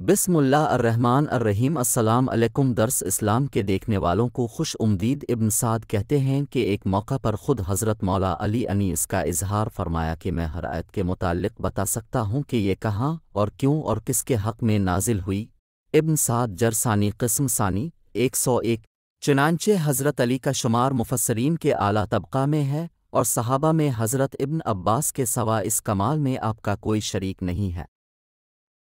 बिसमीम अलैकुम दर्स इस्लाम के देखने वालों को खुश उम्दीद इब्न साद कहते हैं कि एक मौका पर ख़ुद हज़रत मौला अली अनी इसका इजहार फरमाया कि मैं हर आयत के मुतालिक बता सकता हूँ कि ये कहाँ और क्यों और किसके हक़ में नाजिल हुई इब्न साद जरसानी कस्म सानी एक सौ एक चनानचे हज़रत अली का शुमार मुफसरीन के आला तबका में है और सहाबा में हज़रत इब्न अब्बास के सवा इस कमाल में आपका कोई शरीक नहीं है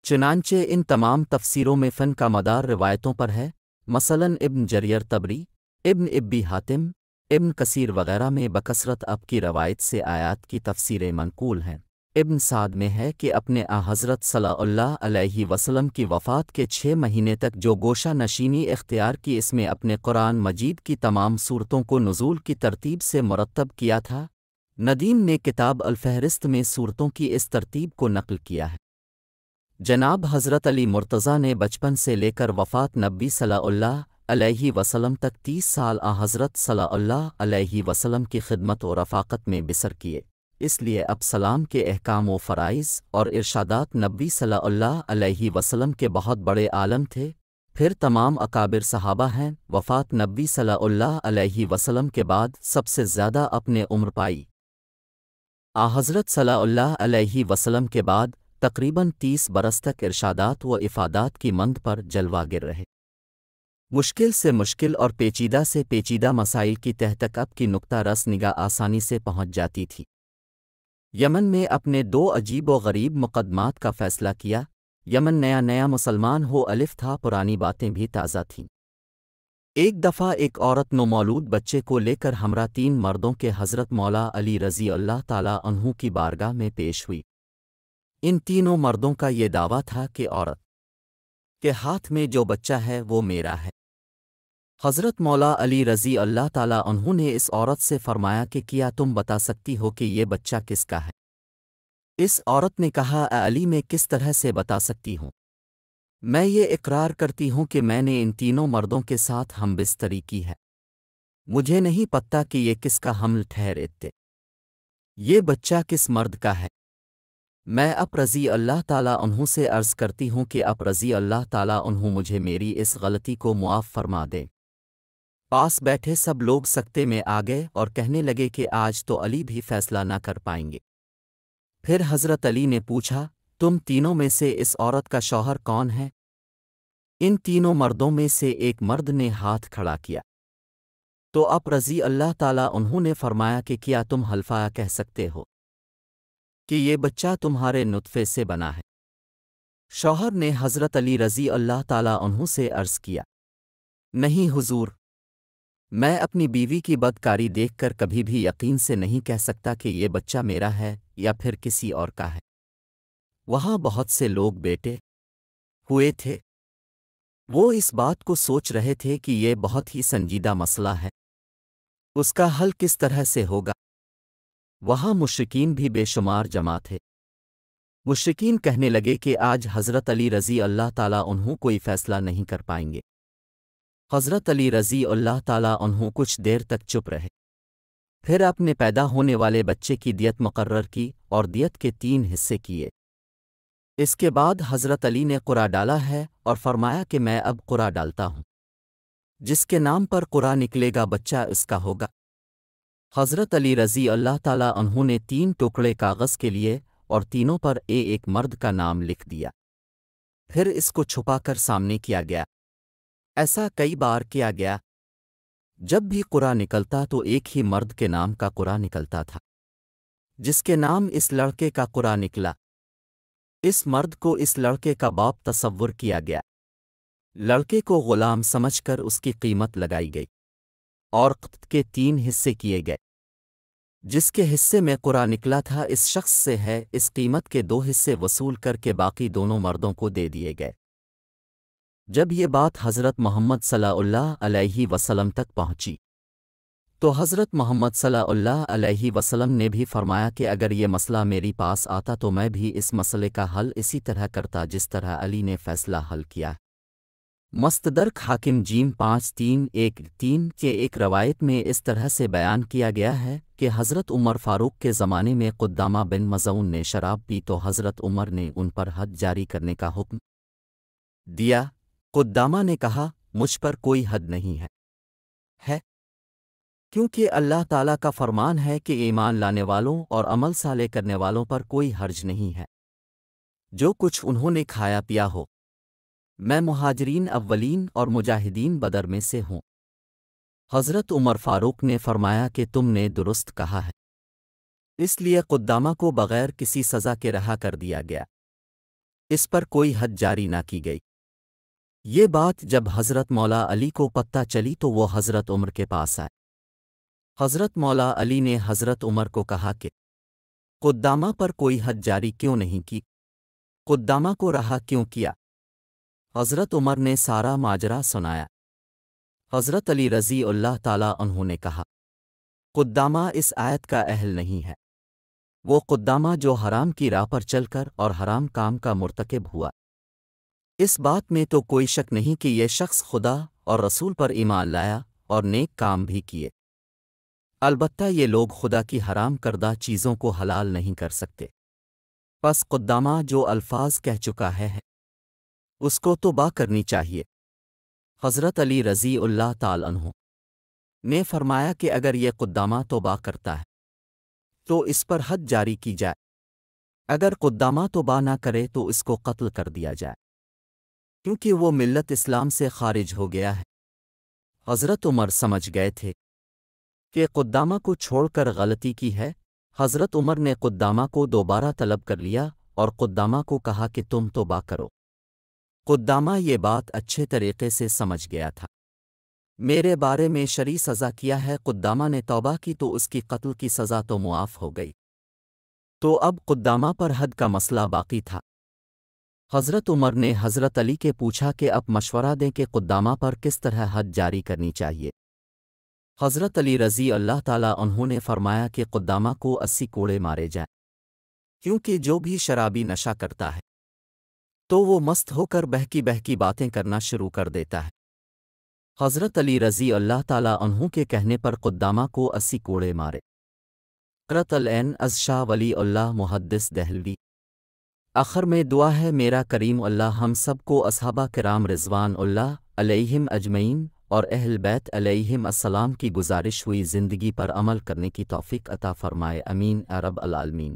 चुनानचे इन तमाम तफसीरों में फ़न का मदार रिवायतों पर है मसलन इब्न जरियर तबरी इब्न इब्बी हातिम इब्न कसीर वगैरह में बकसरत अब की रवायत से आयात की तफसीरें मनकूल हैं इब्न साद में है कि अपने आ हज़रत सल्लल्लाहु अलैहि वसल्लम की वफ़ात के छः महीने तक जो गोशा नशीनी इख्तियार की इसमें अपने कुरान मजीद की तमाम सूरतों को नज़ूल की तरतीब से मरतब किया था नदीम ने किताब अलफहरिस्त में सूरतों की इस तरतीब को नकल किया है जनाब हज़रत अली मुर्तज़ा ने बचपन से लेकर वफ़ात नबी सल्ला अलैहि वसल्लम तक तीस साल आ हज़रत सल्ला अलैहि वसल्लम की खिदमत और रफ़ाक़त में बिसर किए इसलिए अब सलाम के अहकाम व फ़राइज़ और इरशादात नबी अलैहि वसलम के बहुत बड़े आलम थे फिर तमाम अकाबिर सहाबा हैं वफ़ात नबी अलैहि वसलम के बाद सबसे ज़्यादा अपने उम्र पाई आ हज़रत अलैहि वसल्लम के बाद तकरीबन तीस बरस तक इर्शादात व इफादात की मंद पर जलवा गिर रहे मुश्किल से मुश्किल और पेचीदा से पेचीदा मसाइल की तह तक अब की नुकता रस निगाह आसानी से पहुंच जाती थी यमन में अपने दो अजीब व गरीब मुकदमात का फैसला किया यमन नया नया मुसलमान हो अलिफ था पुरानी बातें भी ताज़ा थीं एक दफ़ा एक औरत नमौलूद बच्चे को लेकर हमरा तीन मर्दों के हज़रत मौला अली रज़ी अल्लाह ताला की बारगाह में पेश हुई इन तीनों मर्दों का ये दावा था कि औरत के हाथ में जो बच्चा है वो मेरा है हज़रत मौला अली रज़ी अल्लाह ताला उन्होंने इस औरत से फरमाया कि किया तुम बता सकती हो कि ये बच्चा किसका है इस औरत ने कहा अली मैं किस तरह से बता सकती हूँ मैं ये इकरार करती हूँ कि मैंने इन तीनों मर्दों के साथ हम बिस्तरी की है मुझे नहीं पता कि ये किसका हमल ठहरे थे ये बच्चा किस मर्द का है मैं अप रज़ी अल्लाह ताला उन्हों से अर्ज़ करती हूँ कि अप रज़ी अल्लाह ताला उन्हों मुझे मेरी इस गलती को मुआफ़ फरमा दें पास बैठे सब लोग सकते में आ गए और कहने लगे कि आज तो अली भी फैसला न कर पाएंगे फिर हज़रत अली ने पूछा तुम तीनों में से इस औरत का शौहर कौन है इन तीनों मर्दों में से एक मर्द ने हाथ खड़ा किया तो अप रज़ी अल्लाह ताला उन्होंने फरमाया कि क्या तुम हल्फाया कह सकते हो कि ये बच्चा तुम्हारे नुतफ़े से बना है शौहर ने हज़रत अली रज़ी अल्लाह ताला उन्हों से अर्ज़ किया नहीं हुजूर मैं अपनी बीवी की बदकारी देखकर कभी भी यकीन से नहीं कह सकता कि ये बच्चा मेरा है या फिर किसी और का है वहाँ बहुत से लोग बेटे हुए थे वो इस बात को सोच रहे थे कि ये बहुत ही संजीदा मसला है उसका हल किस तरह से होगा वहाँ मुश्किन भी बेशुमार जमा थे मुश्किन कहने लगे कि आज हज़रत अली रज़ी अल्लाह ताला उन्हों कोई फ़ैसला नहीं कर पाएंगे हज़रत अली रज़ी अल्लाह ताला उन्हों कुछ देर तक चुप रहे फिर आपने पैदा होने वाले बच्चे की दियत मुकर्र की और दियत के तीन हिस्से किए इसके बाद हज़रत अली ने कुरा डाला है और फरमाया कि मैं अब कुरा डालता हूँ जिसके नाम पर कुरा निकलेगा बच्चा इसका होगा हज़रत अली रज़ी अल्लाह ताला उन्होंने तीन टुकड़े कागज़ के लिए और तीनों पर ए एक मर्द का नाम लिख दिया फिर इसको छुपाकर सामने किया गया ऐसा कई बार किया गया जब भी कुरा निकलता तो एक ही मर्द के नाम का कुरा निकलता था जिसके नाम इस लड़के का कुरा निकला इस मर्द को इस लड़के का बाप तस्वुर किया गया लड़के को गुलाम समझकर उसकी कीमत लगाई गई और क़त के तीन हिस्से किए गए जिसके हिस्से में कुरा निकला था इस शख्स से है इस कीमत के दो हिस्से वसूल करके बाकी दोनों मर्दों को दे दिए गए जब ये बात हज़रत मोहम्मद सल्लल्लाहु अलैहि वसल्लम तक पहुंची तो हज़रत मोहम्मद सल्लल्लाहु अलैहि वसल्लम ने भी फरमाया कि अगर ये मसला मेरे पास आता तो मैं भी इस मसले का हल इसी तरह करता जिस तरह अली ने फ़ैसला हल किया मस्तदर्क हाकिम जीम पाँच तीन एक तीन के एक रवायत में इस तरह से बयान किया गया है कि हज़रत उमर फ़ारूक के ज़माने में कुद्दामा बिन मज़ऊन ने शराब पी तो हज़रत उमर ने उन पर हद जारी करने का हुक्म दिया कुद्दामा ने कहा मुझ पर कोई हद नहीं है है क्योंकि अल्लाह ताला का फरमान है कि ईमान लाने वालों और अमल साले करने वालों पर कोई हर्ज नहीं है जो कुछ उन्होंने खाया पिया हो मैं महाजरीन अव्वलीन और मुजाहिदीन बदर में से हूँ हज़रत उमर फ़ारूक ने फरमाया कि तुमने दुरुस्त कहा है इसलिए कुद्दामा को बग़ैर किसी सज़ा के रहा कर दिया गया इस पर कोई हद जारी ना की गई ये बात जब हज़रत मौला अली को पत्ता चली तो वो हज़रत उमर के पास आए हज़रत मौला अली ने हज़रत उमर को कहा कि कुद्दामा पर कोई हद जारी क्यों नहीं की कुद्दामा को रहा क्यों किया हज़रत उमर ने सारा माजरा सुनाया हज़रत अली रज़ी अल्लाह ताला उन्होंने कहा कुद्दामा इस आयत का अहल नहीं है वो कुद्दामा जो हराम की राह पर चलकर और हराम काम का मुरतकब हुआ इस बात में तो कोई शक नहीं कि यह शख्स खुदा और रसूल पर ईमान लाया और नेक काम भी किए अलबत्त ये लोग खुदा की हराम करदा चीज़ों को हलाल नहीं कर सकते बस कुद्दामा जो अल्फाज कह चुका है उसको तोबा करनी चाहिए हज़रत अली रज़ी अल्लाह तु ने फरमाया कि अगर ये कुद्दामा तोबा करता है तो इस पर हद जारी की जाए अगर कुद्दामा तोबा ना करे तो इसको कत्ल कर दिया जाए क्योंकि वो मिल्लत इस्लाम से खारिज हो गया है हज़रत उमर समझ गए थे कि कुद्दामा को छोड़कर गलती की है हज़रत उमर ने कुद्दामा को दोबारा तलब कर लिया और कुद्दामा को कहा कि तुम तोबा करो कुद्दामा ये बात अच्छे तरीके से समझ गया था मेरे बारे में शरी सज़ा किया है कुद्दामा ने तौबा की तो उसकी कत्ल की सज़ा तो मुआफ़ हो गई तो अब कुद्दामा पर हद का मसला बाकी था हज़रत उमर ने हज़रत अली के पूछा कि अब मशवरा दें कि कुद्दामा पर किस तरह हद जारी करनी चाहिए हज़रत अली रज़ी अल्लाह ताला उन्होंने फरमाया कि कुद्दामा को अस्सी कोड़े मारे जाएं क्योंकि जो भी शराबी नशा करता है तो वो मस्त होकर बहकी बहकी बातें करना शुरू कर देता है हज़रत अली रज़ी अल्लाह ताला उन्हों के कहने पर कुद्दामा को अस्सी कोड़े मारे करत अलैन अज शाह वली अल्लाह मुहदस दहलवी आखिर में दुआ है मेरा करीम अल्लाह हम सब को असहाबा कराम रिजवान अल्लाह अलैहिम अजमैन और अहल बैत अलैहिम असलाम की गुजारिश हुई ज़िंदगी पर अमल करने की तौफ़ीक अता फ़रमाए अमीन अरब अलालमीन